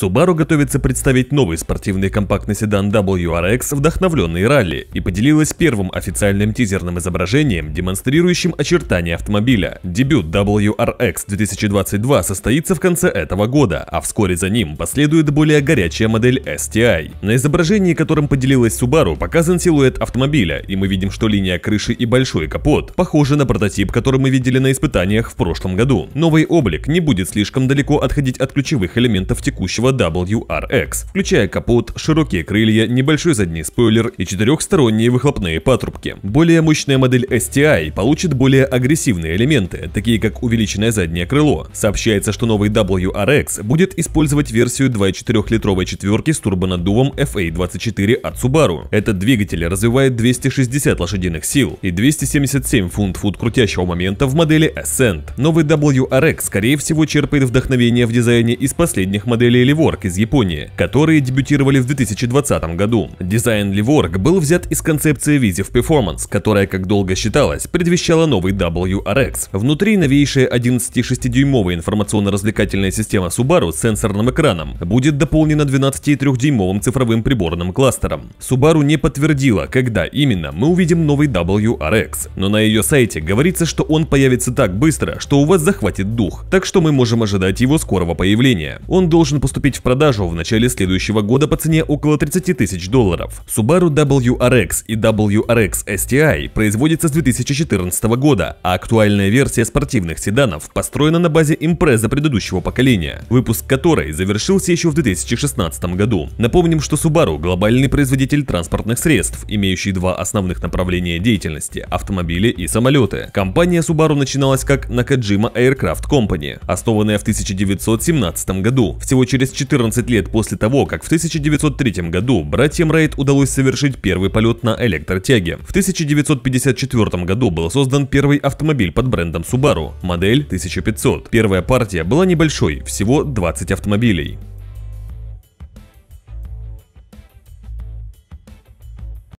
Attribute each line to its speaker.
Speaker 1: Subaru готовится представить новый спортивный компактный седан WRX, вдохновленный ралли, и поделилась первым официальным тизерным изображением, демонстрирующим очертания автомобиля. Дебют WRX 2022 состоится в конце этого года, а вскоре за ним последует более горячая модель STI. На изображении, которым поделилась Subaru, показан силуэт автомобиля, и мы видим, что линия крыши и большой капот похожи на прототип, который мы видели на испытаниях в прошлом году. Новый облик не будет слишком далеко отходить от ключевых элементов текущего типа WRX, включая капот, широкие крылья, небольшой задний спойлер и четырехсторонние выхлопные патрубки. Более мощная модель STI получит более агрессивные элементы, такие как увеличенное заднее крыло. Сообщается, что новый WRX будет использовать версию 2,4-литровой четверки с турбонаддувом FA24 от Subaru. Этот двигатель развивает 260 лошадиных сил и 277 фунт-фут крутящего момента в модели Ascent. Новый WRX, скорее всего, черпает вдохновение в дизайне из последних моделей Levo Livork из Японии, которые дебютировали в 2020 году. Дизайн Livork был взят из концепции Viziv Performance, которая, как долго считалось, предвещала новый WRX. Внутри новейшая 11,6-дюймовая информационно-развлекательная система Subaru с сенсорным экраном будет дополнена 12,3-дюймовым цифровым приборным кластером. Subaru не подтвердила, когда именно мы увидим новый WRX, но на ее сайте говорится, что он появится так быстро, что у вас захватит дух, так что мы можем ожидать его скорого появления. Он должен поступить поступить в продажу в начале следующего года по цене около 30 тысяч долларов. Subaru WRX и WRX STI производятся с 2014 года, а актуальная версия спортивных седанов построена на базе импреза предыдущего поколения, выпуск которой завершился еще в 2016 году. Напомним, что Subaru – глобальный производитель транспортных средств, имеющий два основных направления деятельности – автомобили и самолеты. Компания Subaru начиналась как Nakajima Aircraft Company, основанная в 1917 году, всего через Через 14 лет после того, как в 1903 году братьям Райт удалось совершить первый полет на электротяге, в 1954 году был создан первый автомобиль под брендом Subaru, модель 1500. Первая партия была небольшой, всего 20 автомобилей.